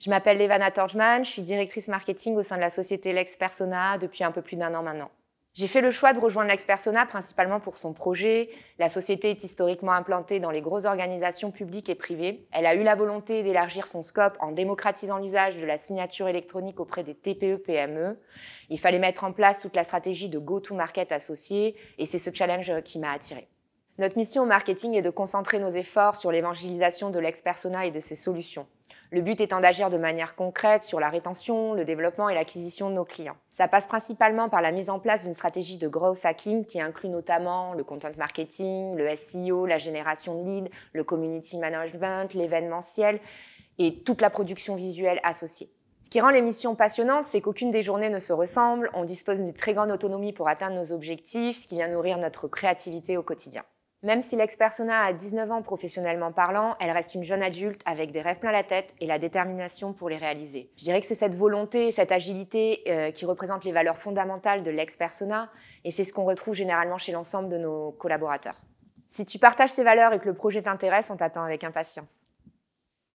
Je m'appelle Levana Torjman, je suis directrice marketing au sein de la société Lex Persona depuis un peu plus d'un an maintenant. J'ai fait le choix de rejoindre Lex Persona principalement pour son projet. La société est historiquement implantée dans les grosses organisations publiques et privées. Elle a eu la volonté d'élargir son scope en démocratisant l'usage de la signature électronique auprès des TPE-PME. E. Il fallait mettre en place toute la stratégie de go-to-market associée et c'est ce challenge qui m'a attirée. Notre mission au marketing est de concentrer nos efforts sur l'évangélisation de l'ex-persona et de ses solutions le but étant d'agir de manière concrète sur la rétention, le développement et l'acquisition de nos clients. Ça passe principalement par la mise en place d'une stratégie de growth hacking qui inclut notamment le content marketing, le SEO, la génération de leads, le community management, l'événementiel et toute la production visuelle associée. Ce qui rend l'émission passionnante, c'est qu'aucune des journées ne se ressemble, on dispose d'une très grande autonomie pour atteindre nos objectifs, ce qui vient nourrir notre créativité au quotidien. Même si l'ex-persona a 19 ans professionnellement parlant, elle reste une jeune adulte avec des rêves plein la tête et la détermination pour les réaliser. Je dirais que c'est cette volonté, cette agilité euh, qui représente les valeurs fondamentales de l'ex-persona et c'est ce qu'on retrouve généralement chez l'ensemble de nos collaborateurs. Si tu partages ces valeurs et que le projet t'intéresse, on t'attend avec impatience.